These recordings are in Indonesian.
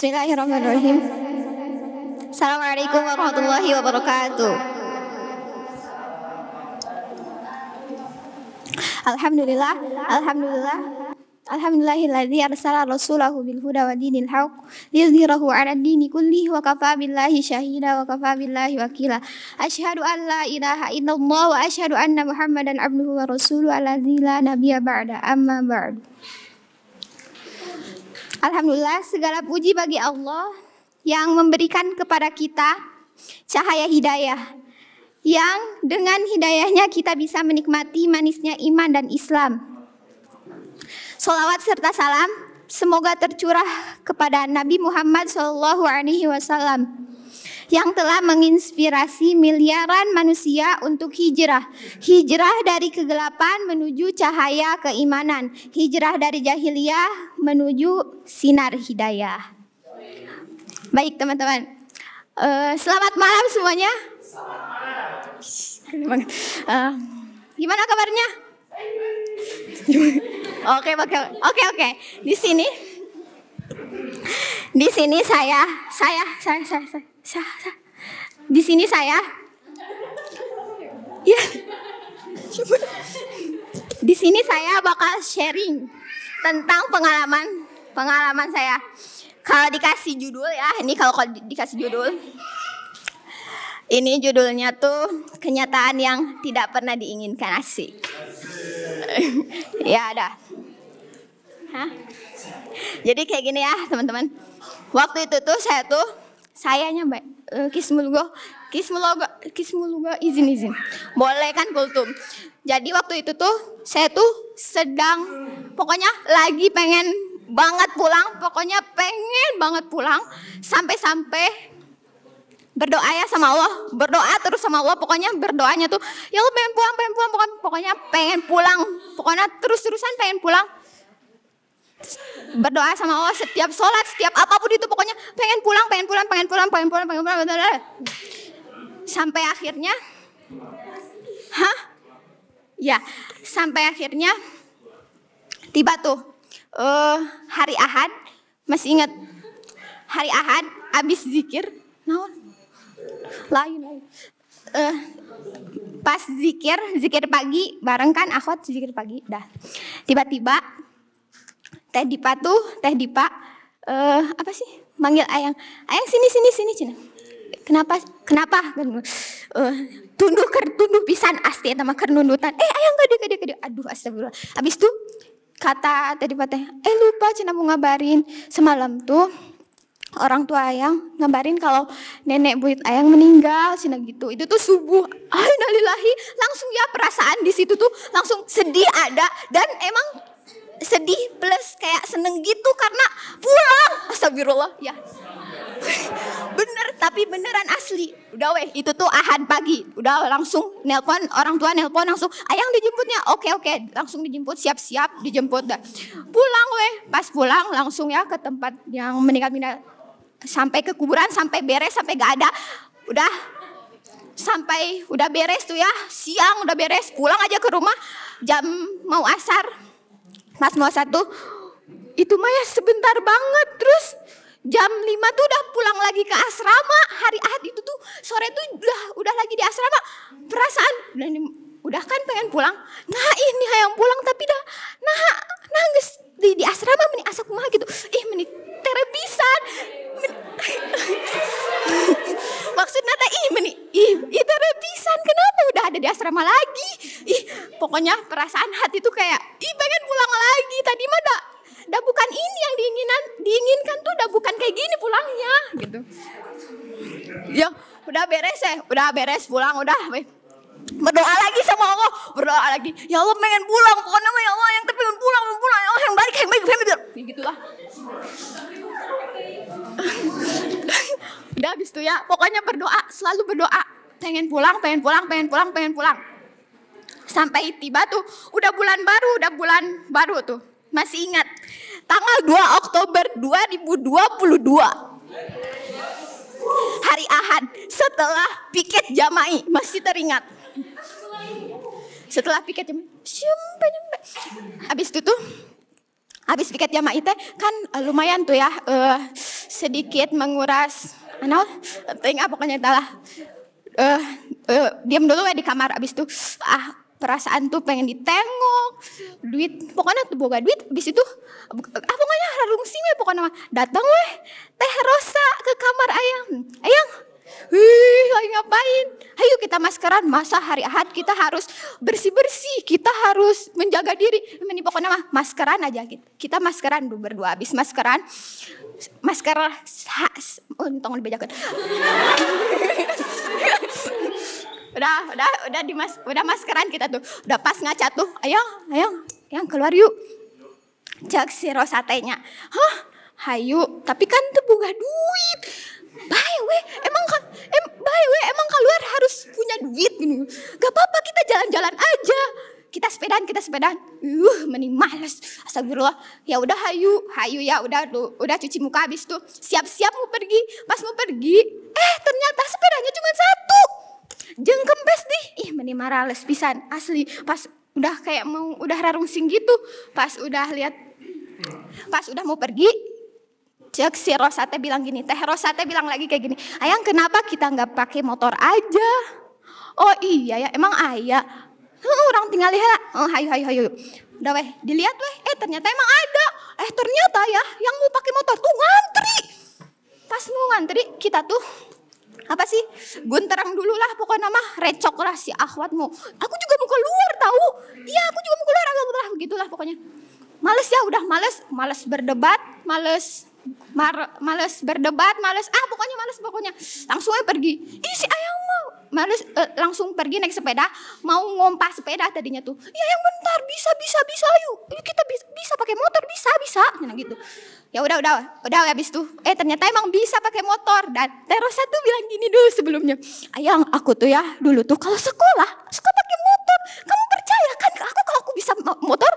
Bismillahirrahmanirrahim. Assalamualaikum warahmatullahi wabarakatuh. Alhamdulillah, alhamdulillah. Alhamdulillahilladzi arsala rasulahu bil huda wa dinil haq liyudhhirahu 'ala dini kullihi wa kafa billahi syahida wa kafa billahi wakila. Asyhadu an la ilaha illallah wa asyhadu anna Muhammadan abduhu wa rasuluhu alladzi la nabiyya ba'da amma ba'du. Alhamdulillah segala puji bagi Allah yang memberikan kepada kita cahaya hidayah yang dengan hidayahnya kita bisa menikmati manisnya iman dan Islam. Salawat serta salam semoga tercurah kepada Nabi Muhammad SAW. Alaihi Wasallam yang telah menginspirasi miliaran manusia untuk hijrah. Hijrah dari kegelapan menuju cahaya keimanan. Hijrah dari jahiliyah menuju sinar hidayah. Baik teman-teman. Uh, selamat malam semuanya. Selamat malam. Uh, gimana kabarnya? Oke, oke, oke, oke. Di sini, di sini saya, saya, saya, saya, saya. Sah, sah. Di sini saya. Ya. Di sini saya bakal sharing tentang pengalaman pengalaman saya. Kalau dikasih judul ya, ini kalau kalau dikasih judul. Ini judulnya tuh kenyataan yang tidak pernah diinginkan asik. ya ada. Hah? Jadi kayak gini ya teman-teman. Waktu itu tuh saya tuh sayanya Mbak uh, eh, Kismulugo Kismulugo Kismulugo izin-izin. Boleh kan kultum. Jadi waktu itu tuh saya tuh sedang pokoknya lagi pengen banget pulang, pokoknya pengen banget pulang sampai-sampai berdoa ya sama Allah, berdoa terus sama Allah, pokoknya berdoanya tuh ya lo pengen pulang, pengen pulang, pokoknya pengen pulang, pokoknya terus-terusan pengen pulang berdoa sama Allah setiap sholat, setiap apapun itu pokoknya pengen pulang, pengen pulang, pengen pulang, pengen pulang, pengen pulang, pengen pulang. sampai akhirnya, hah? Ya, sampai akhirnya tiba tuh uh, hari Ahad, masih ingat hari Ahad abis zikir, naon? Lain, lain. Uh, pas zikir, zikir pagi bareng kan akhwat zikir pagi dah. Tiba-tiba Teh Dipa tuh, Teh Dipa eh apa sih? Manggil ayang. Ayang sini sini sini cina. Kenapa? Kenapa? Uh, tunduk, ker tunduk pisan asti sama mah Eh ayang gede gede gede. Aduh astagfirullah. Habis tuh kata teh teh, eh lupa cina mau ngabarin semalam tuh orang tua ayang ngabarin kalau nenek buit ayang meninggal sini gitu itu tuh subuh ay nalilahi langsung ya perasaan di situ tuh langsung sedih ada dan emang sedih plus kayak seneng gitu karena pulang. Astagfirullah, ya. Bener, tapi beneran asli. Udah weh, itu tuh ahad pagi. Udah langsung nelpon, orang tua nelpon langsung, ayang dijemputnya. Oke, oke, langsung dijemput, siap-siap dijemput. Dah. Pulang weh, pas pulang langsung ya ke tempat yang meninggal minat Sampai ke kuburan, sampai beres, sampai gak ada. Udah, sampai udah beres tuh ya, siang udah beres, pulang aja ke rumah jam mau asar Mas mau satu, itu mah ya sebentar banget terus jam lima tuh udah pulang lagi ke asrama hari ahad itu tuh sore tuh udah udah lagi di asrama perasaan udah, kan pengen pulang nah ini yang pulang tapi dah nah nangis di, di asrama meni asap mah gitu ih menit terepisan. Maksudnya teh ih meni ih, itu terepisan kenapa udah ada di asrama lagi? Ih pokoknya perasaan hati tuh kayak ih pengen pulang lagi. Tadi mah dah dah bukan ini yang diinginan diinginkan tuh dah bukan kayak gini pulangnya gitu. Ya udah beres ya, udah beres pulang udah berdoa lagi sama Allah, berdoa lagi. Ya Allah pengen pulang, pokoknya mah ya Allah yang tapi pengen pulang, pengen pulang, ya Allah yang balik, yang balik, yang balik. Ya gitu lah. Udah habis itu ya, pokoknya berdoa, selalu berdoa. Pengen pulang, pengen pulang, pengen pulang, pengen pulang. Sampai tiba tuh, udah bulan baru, udah bulan baru tuh. Masih ingat, tanggal 2 Oktober 2022 hari Ahad setelah piket jamai masih teringat setelah piket jam, siumpe abis Habis itu tuh, habis piket jam itu kan eh, lumayan tuh ya, uh, sedikit menguras, ano, tinggal pokoknya entahlah. Uh, eh, uh, diam dulu ya di kamar, abis itu ah perasaan tuh pengen ditengok duit pokoknya tuh boga duit abis itu ah pokoknya harung sih pokoknya datang weh teh rosa ke kamar ayam, ayam Wih, lagi ngapain? Ayo kita maskeran, masa hari Ahad kita harus bersih-bersih, kita harus menjaga diri. Ini pokoknya mah maskeran aja gitu. Kita maskeran berdua habis maskeran. Masker untung lebih jaket. udah, udah, udah di mas, udah maskeran kita tuh. Udah pas ngaca tuh. Ayo, ayo, yang keluar yuk. Cek si Rosatenya. Hah? Hayu, tapi kan tuh bunga duit the way, emang em, the way, emang keluar harus punya duit gitu. Gak apa-apa kita jalan-jalan aja. Kita sepedaan, kita sepedaan. Uh, mending males. Astagfirullah. Ya udah hayu, hayu ya udah tuh, udah cuci muka habis tuh. Siap-siap mau pergi. Pas mau pergi, eh ternyata sepedanya cuma satu. Jeng kempes deh. Ih, meni marales pisan asli. Pas udah kayak mau udah rarungsing gitu. Pas udah lihat pas udah mau pergi, cek si Rosate bilang gini, Teh Rosate bilang lagi kayak gini, Ayang kenapa kita nggak pakai motor aja? Oh iya ya, emang ayah. Uh, orang tinggal lihat, oh, hayu hayu hayu. Udah weh, dilihat weh, eh ternyata emang ada. Eh ternyata ya, yang mau pakai motor tuh ngantri. Pas mau ngantri, kita tuh apa sih gunterang dulu lah pokoknya mah recok lah si akhwatmu aku juga mau keluar tahu iya aku juga mau keluar agak lah begitulah pokoknya males ya udah males males berdebat males Mar males berdebat, males ah pokoknya males pokoknya langsung aja pergi. Ih si ayah mau males eh, langsung pergi naik sepeda, mau ngompas sepeda tadinya tuh. ya yang bentar bisa bisa bisa yuk. Yuk kita bisa, bisa pakai motor bisa bisa nah, gitu. Ya udah udah udah habis tuh. Eh ternyata emang bisa pakai motor dan Terosa satu bilang gini dulu sebelumnya. Ayang aku tuh ya dulu tuh kalau sekolah suka pakai motor. Kamu percaya kan aku kalau aku bisa motor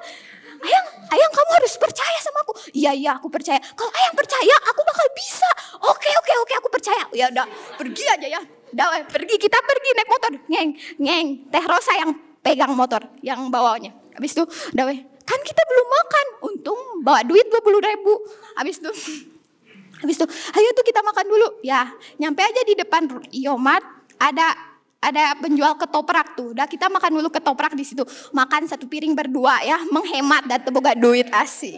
Ayang, ayang kamu harus percaya sama aku. Iya, iya aku percaya. Kalau ayang percaya, aku bakal bisa. Oke, oke, oke aku percaya. Ya udah, pergi aja ya. Udah, eh, pergi, kita pergi naik motor. Ngeng, ngeng. Teh Rosa yang pegang motor, yang bawanya. Habis itu, udah weh. Kan kita belum makan. Untung bawa duit 20 ribu. Habis itu, habis itu, ayo tuh kita makan dulu. Ya, nyampe aja di depan Yomart ada ada penjual ketoprak tuh. dah kita makan dulu ketoprak di situ. Makan satu piring berdua ya, menghemat dan boga duit asik.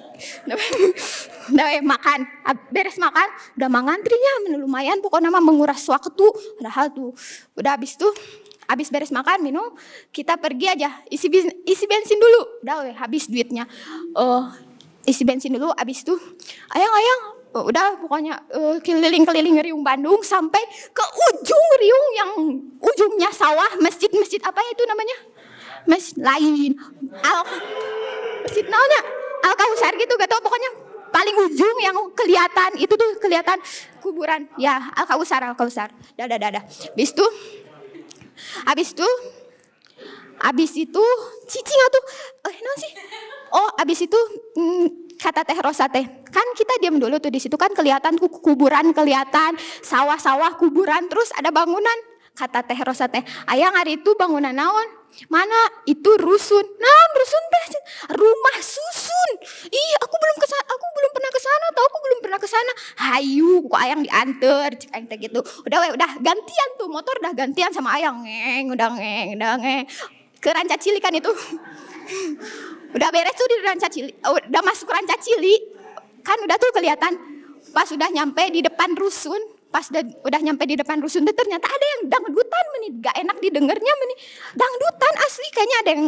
Udah eh, makan, beres makan, udah mangantrinya lumayan pokoknya mah menguras waktu Padahal tuh udah habis tuh habis beres makan minum kita pergi aja isi bensin, isi bensin dulu udah habis duitnya oh isi bensin dulu habis tuh ayang ayang Eh, udah pokoknya uh, keliling-keliling Riung Bandung sampai ke ujung Riung yang ujungnya sawah masjid-masjid apa ya itu namanya masjid lain al masjid namanya al kausar gitu gak tau pokoknya paling ujung yang kelihatan itu tuh kelihatan kuburan ya al kausar al kausar dadah dadah bis tuh habis tuh abis itu cicing tuh eh non sih oh habis itu mm, kata Teh Rosa teh, kan kita diam dulu tuh di situ kan kelihatan kuburan kelihatan, sawah-sawah kuburan terus ada bangunan. Kata Teh Rosa teh, ayah hari itu bangunan naon? Mana itu rusun? Nah, rusun teh rumah susun. Ih, aku belum ke aku belum pernah ke sana, tau aku belum pernah ke sana. Hayu, kok ayang diantar cek ayang teh gitu. Udah we, udah gantian tuh motor udah gantian sama ayang ngeng, udah ngeng, udah ngeng. Keranca kan itu. Udah beres tuh di ranca cili, oh, udah masuk ranca cili, kan udah tuh kelihatan. Pas udah nyampe di depan rusun, pas udah, udah nyampe di depan rusun, tuh ternyata ada yang dangdutan meni, gak enak didengarnya meni. Dangdutan asli kayaknya ada yang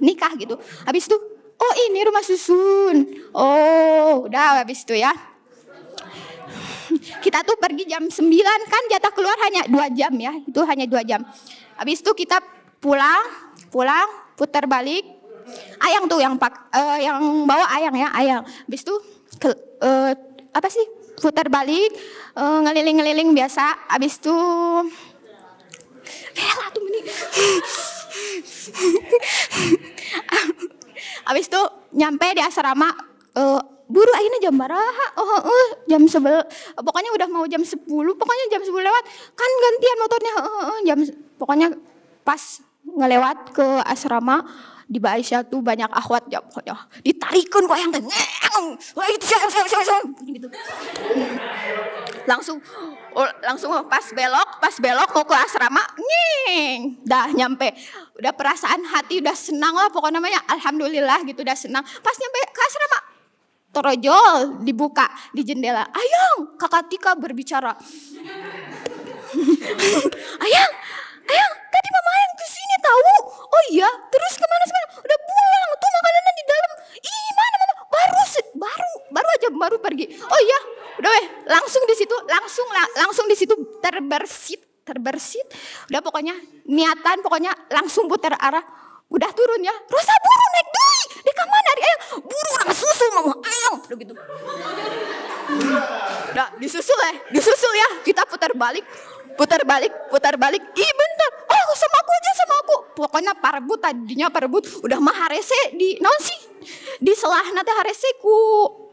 nikah gitu. Habis tuh oh ini rumah susun. Oh, udah habis tuh ya kita tuh pergi jam 9 kan jatah keluar hanya dua jam ya itu hanya dua jam habis tuh kita pulang pulang putar balik Ayang tuh yang pak, uh, yang bawa ayang ya, ayang. bis tuh ke, uh, apa sih? Putar balik, uh, ngeliling-ngeliling biasa. abis tuh bela tuh ini. abis tuh nyampe di asrama uh, buru akhirnya jam baraha oh uh, jam sebel pokoknya udah mau jam 10 pokoknya jam 10 lewat kan gantian motornya uh, uh, jam pokoknya pas ngelewat ke asrama di Aisyah tuh banyak akhwat ya pokoknya ditarikun kok yang gitu. langsung oh, langsung pas belok pas belok mau ke asrama nying dah nyampe udah perasaan hati udah senang lah pokoknya namanya alhamdulillah gitu udah senang pas nyampe ke asrama torojol dibuka di jendela ayang kakak Tika berbicara ayang ayang tahu oh iya terus kemana sekarang udah pulang tuh makanannya di dalam ih mana mama baru baru baru aja baru pergi oh iya udah weh langsung di situ langsung langsung di situ terbersit terbersit udah pokoknya niatan pokoknya langsung putar arah udah turun ya Rosa buru naik deh di kamar dari ayam buru orang susu mama ayo. udah gitu udah disusul ya disusul ya kita putar balik putar balik, putar balik. Ih bentar, oh sama aku aja sama aku. Pokoknya parbut tadinya parbut udah mah harese di non sih? Di selah nanti harese ku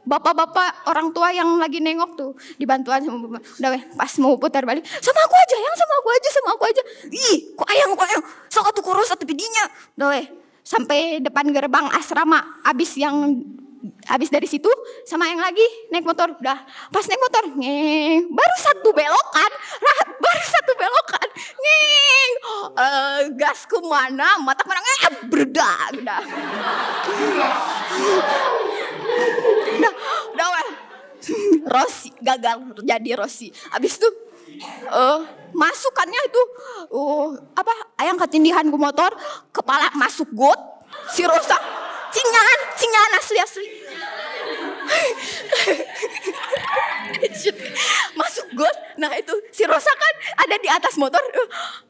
bapak-bapak orang tua yang lagi nengok tuh dibantuan sama bapak. Udah weh, pas mau putar balik, sama aku aja yang sama aku aja sama aku aja. Ih, ku ayang ku ayang, sok atuh kurus atuh bidinya. Udah weh, sampai depan gerbang asrama abis yang habis dari situ sama yang lagi naik motor udah pas naik motor ngeng baru satu belokan rahat baru satu belokan ngeng uh, gas kemana mata mana ngeng eh, berdah udah udah udah well. Rossi gagal jadi Rossi habis itu uh, eh, masukannya itu uh, apa ayang ketindihan gue motor kepala masuk got si Rosa cingaan, cingaan asli asli. Masuk got, nah itu si Rosa kan ada di atas motor.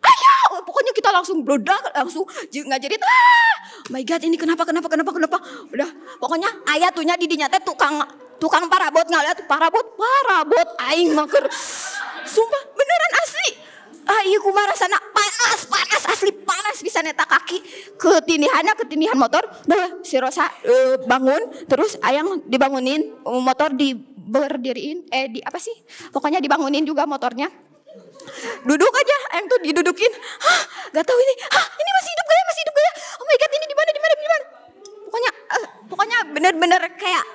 Ayah, oh, pokoknya kita langsung blodak, langsung nggak jadi. Ah, my God, ini kenapa, kenapa, kenapa, kenapa? Udah, pokoknya ayah tuhnya di tukang tukang parabot nggak lihat parabot parabot aing maker. Sumpah beneran asli ah iya marah sana panas panas asli panas bisa neta kaki ketinihannya ketinihan motor dah si Rosa uh, bangun terus ayang dibangunin eh, motor di eh di apa sih pokoknya dibangunin juga motornya duduk aja ayang tuh didudukin hah gak tahu ini hah ini masih hidup gak ya masih hidup gak ya oh my god ini di mana di mana di mana pokoknya uh, pokoknya bener-bener kayak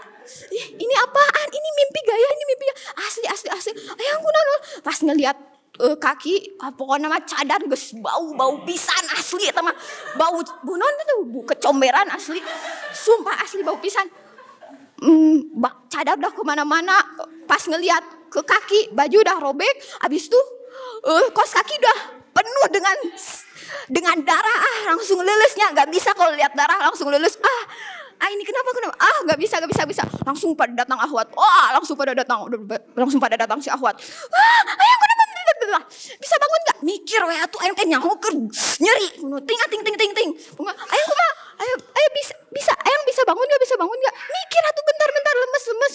ini apaan? Ini mimpi gaya, ini mimpi gaya. asli asli asli. Ayang kunaon? Pas ngeliat uh, kaki apa ah, pokoknya mah cadar geus bau-bau pisan asli eta mah. Bau bunon tuh bu kecomberan asli. Sumpah asli bau pisan. Mm, bak, cadar udah kemana-mana pas ngelihat ke kaki baju udah robek abis tuh uh, kos kaki udah penuh dengan dengan darah ah langsung lelesnya nggak bisa kalau lihat darah langsung leles ah ah ini kenapa kenapa ah nggak bisa nggak bisa bisa langsung pada datang ahwat wah oh, langsung pada datang langsung pada datang si ahwat ah ayo kenapa bisa bangun nggak Mikir ya tuh ayam kenyang nyaho nyeri. Ting ting ting ting ting. Bunga, ayam mah Ayam ayam bisa bisa ayam bisa bangun nggak Bisa bangun nggak Mikir atuh bentar-bentar lemes-lemes.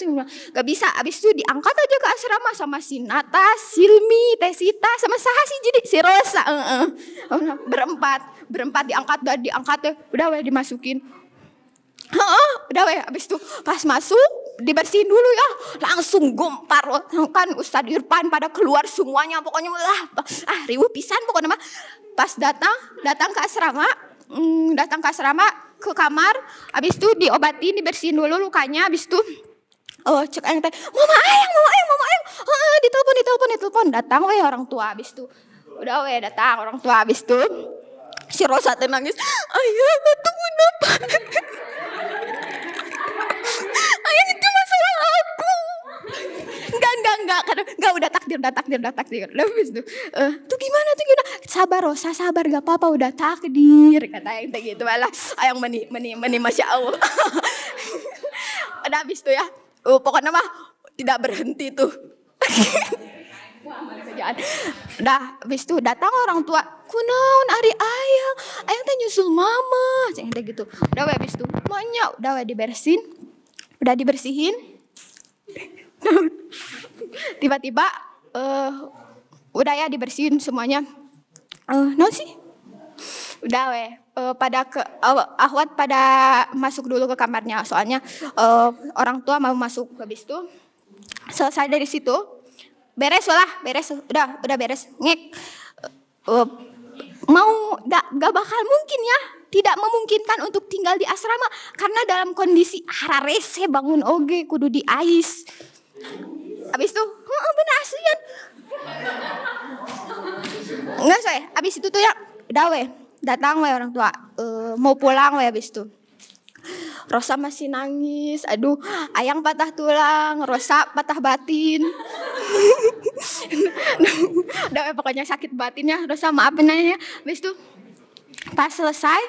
nggak bisa. Abis itu diangkat aja ke asrama sama si Nata, Silmi, tesita sama saha si jadi si Rosa. Uh -uh. Berempat, berempat diangkat udah diangkat ya Udah weh dimasukin. Heeh, udah weh abis itu pas masuk dibersihin dulu ya langsung gumpar kan Ustadz Irfan pada keluar semuanya pokoknya lah ah, ah riuh pisan pokoknya mah pas datang datang ke asrama hmm, datang ke asrama ke kamar habis itu diobatin dibersihin dulu lukanya habis itu oh cek yang teh mama ayang mama ayang mama ayang ah, ditelepon ditelepon ditelepon datang weh orang tua habis itu udah weh datang orang tua habis itu si Rosa nangis ayah tunggu napa enggak enggak kadang enggak udah takdir udah takdir udah takdir udah habis tuh uh, tuh gimana tuh gimana sabar Rosa sabar gak apa-apa udah takdir kata yang gitu malah ayang meni meni meni masya allah udah habis tuh ya uh, pokoknya mah tidak berhenti tuh Dah, habis itu datang orang tua, Kunaun, ari ayah, ayah teh nyusul mama, ceng teh gitu. Udah we habis itu, maknya udah we dibersihin, udah dibersihin. tiba-tiba uh, udah ya dibersihin semuanya uh, no sih udah weh uh, pada ke uh, Ahwat pada masuk dulu ke kamarnya soalnya uh, orang tua mau masuk habis itu selesai dari situ beres lah beres udah udah beres ngek uh, mau gak, gak bakal mungkin ya tidak memungkinkan untuk tinggal di asrama karena dalam kondisi hararese bangun oge kudu di ais Abis itu, oh, bener aslian. Enggak saya, abis itu tuh ya, udah we, datang we orang tua, e, mau pulang we abis itu. Rosa masih nangis, aduh ayang patah tulang, Rosa patah batin. udah we, pokoknya sakit batinnya, Rosa maafin aja ya. Abis itu pas selesai,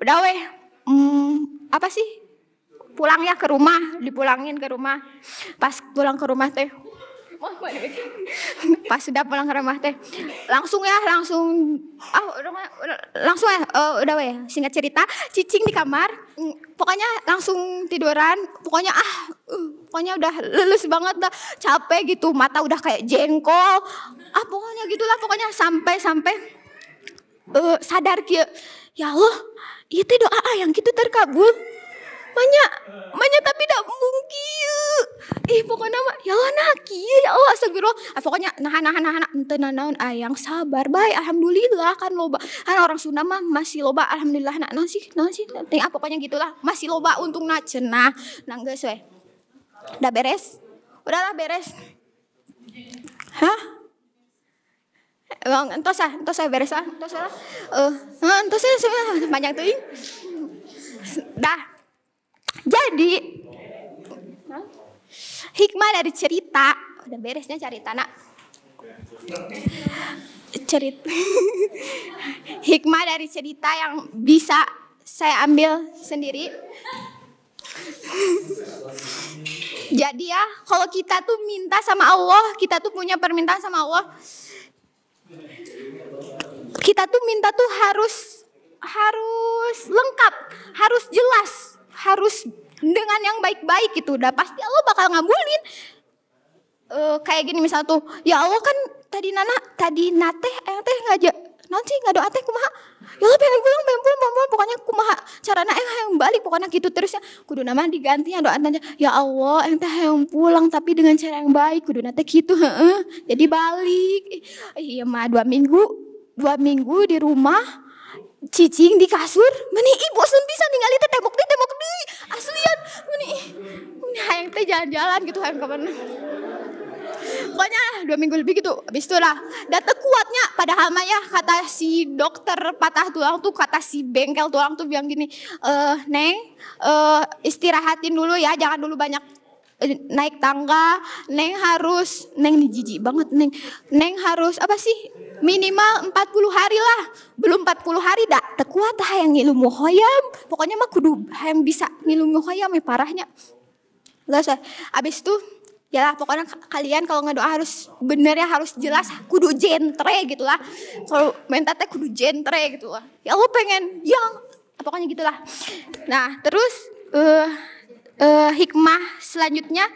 udah weh, hmm, apa sih pulang ya ke rumah, dipulangin ke rumah. Pas pulang ke rumah teh, pas sudah pulang ke rumah teh, langsung ya, langsung, ah, oh, langsung ya, uh, udah weh, singkat cerita, cicing di kamar, mm, pokoknya langsung tiduran, pokoknya ah, uh, pokoknya udah lulus banget dah, capek gitu, mata udah kayak jengkol, ah pokoknya gitulah, pokoknya sampai sampai uh, sadar kia, ya Allah, itu iya doa ah yang gitu terkabul banyak banyak tapi tidak mungkin. Ih eh, pokoknya mah ya Allah nak ya Allah astagfirullah. Eh, ah, pokoknya nah nah nah nah ente naon ayang sabar baik alhamdulillah kan loba. Kan orang Sunda mah masih loba alhamdulillah nak nasi sih naon sih ah pokoknya gitulah masih loba untung na cenah. nang geus we. Udah beres? Udahlah beres. Hah? Bang, entos ah, entos saya beres ah, entos ah. Eh, entos saya panjang tuh. Jadi hikmah dari cerita udah beresnya cerita nak cerita hikmah dari cerita yang bisa saya ambil sendiri. Jadi ya, kalau kita tuh minta sama Allah, kita tuh punya permintaan sama Allah. Kita tuh minta tuh harus harus lengkap, harus jelas harus dengan yang baik-baik gitu. Udah pasti Allah bakal ngabulin. Uh, kayak gini misal tuh, ya Allah kan tadi Nana, tadi Nateh, eh teh ngajak nanti nggak doa teh kumaha ya allah pengen pulang pengen pulang pengen pulang pokoknya kumaha caranya eh yang balik pokoknya gitu terusnya kudu nama diganti doa tanya ya Allah yang teh yang pulang tapi dengan cara yang baik kudu nanti gitu heeh jadi balik iya mah dua minggu dua minggu di rumah cicing di kasur meni ibu sen bisa ningali teh tembok di tembok di aslian meni hayang teh jalan-jalan gitu hayang kemana pokoknya dua minggu lebih gitu habis itu lah data kuatnya padahal hama ya kata si dokter patah tulang tuh kata si bengkel tulang tuh bilang gini e, neng e, istirahatin dulu ya jangan dulu banyak Eh, naik tangga, neng harus neng jijik banget neng. Neng harus apa sih? Minimal 40 hari lah. Belum 40 hari dak tekuat hayang ilmu hoyam. Pokoknya mah kudu hayang bisa ngilu hoyam ya parahnya. Terus habis itu ya lah pokoknya kalian kalau ngedoa harus bener ya harus jelas kudu jentre gitu lah kalau minta kudu jentre gitu lah ya lu pengen yang pokoknya gitulah nah terus uh, uh, hikmah selanjutnya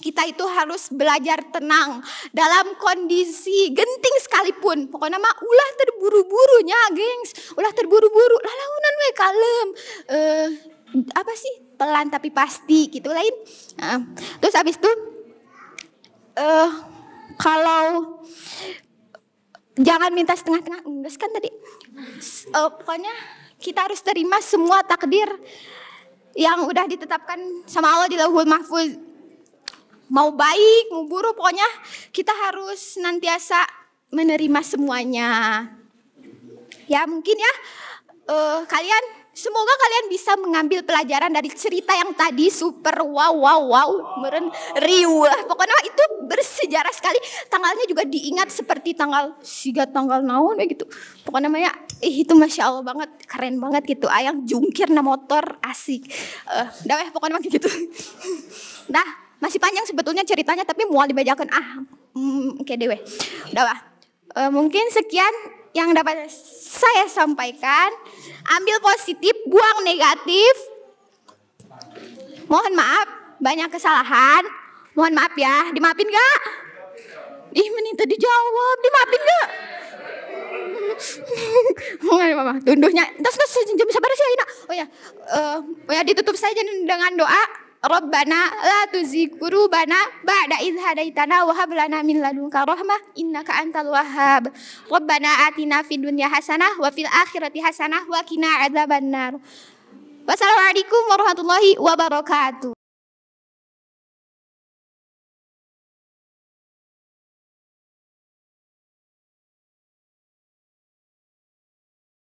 kita itu harus belajar tenang dalam kondisi genting sekalipun. Pokoknya mah ulah terburu-burunya, gengs. Ulah terburu-buru, launan we kalem. Uh, apa sih? Pelan tapi pasti gitu lain. Uh, terus habis itu eh kalau jangan minta setengah-tengah. Enggak kan tadi. Uh, pokoknya kita harus terima semua takdir yang udah ditetapkan sama Allah di Lauhul Mahfuz. Mau baik, mau buruk, pokoknya kita harus nantiasa menerima semuanya. Ya mungkin ya uh, kalian semoga kalian bisa mengambil pelajaran dari cerita yang tadi super wow wow wow meren riuh. Pokoknya itu bersejarah sekali. Tanggalnya juga diingat seperti tanggal siga tanggal naon begitu Pokoknya namanya Ih, itu masya Allah banget, keren banget gitu. Ayang jungkir na motor asik. Uh, eh, dah pokoknya makin gitu. nah, masih panjang sebetulnya ceritanya, tapi mual dibacakan. Ah, mm, oke okay, dewe. Dah Uh, eh, mungkin sekian yang dapat saya sampaikan. Ambil positif, buang negatif. Mohon maaf, banyak kesalahan. Mohon maaf ya, dimaafin gak? Ih, menit tadi jawab, dimaafin gak? Enggak apa-apa. Tunduhnya. Terus terus sabar sih Ina. Oh ya, uh, oh ya ditutup saja dengan doa. Rabbana la tuzigh qulubana ba'da idh hadaitana wa hab lana min ladunka rahmah innaka antal wahhab. Rabbana atina fid dunya hasanah wa fil akhirati hasanah wa qina adzabannar. Wassalamualaikum warahmatullahi wabarakatuh.